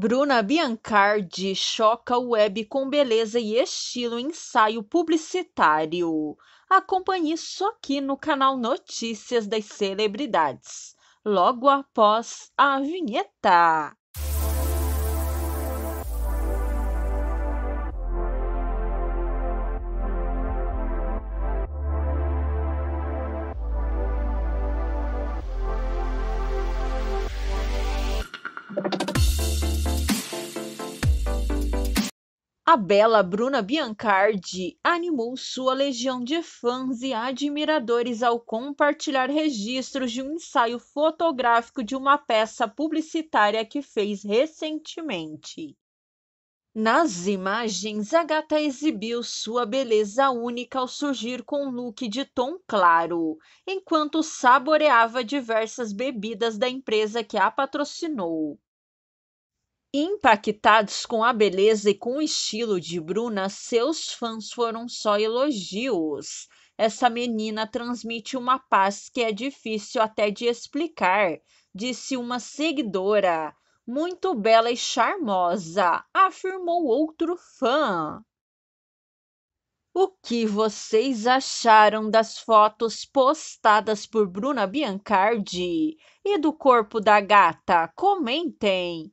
Bruna Biancardi choca web com beleza e estilo ensaio publicitário. Acompanhe isso aqui no canal Notícias das Celebridades, logo após a vinheta. a bela Bruna Biancardi animou sua legião de fãs e admiradores ao compartilhar registros de um ensaio fotográfico de uma peça publicitária que fez recentemente. Nas imagens, a gata exibiu sua beleza única ao surgir com um look de tom claro, enquanto saboreava diversas bebidas da empresa que a patrocinou. Impactados com a beleza e com o estilo de Bruna, seus fãs foram só elogios. Essa menina transmite uma paz que é difícil até de explicar, disse uma seguidora. Muito bela e charmosa, afirmou outro fã. O que vocês acharam das fotos postadas por Bruna Biancardi e do corpo da gata? Comentem!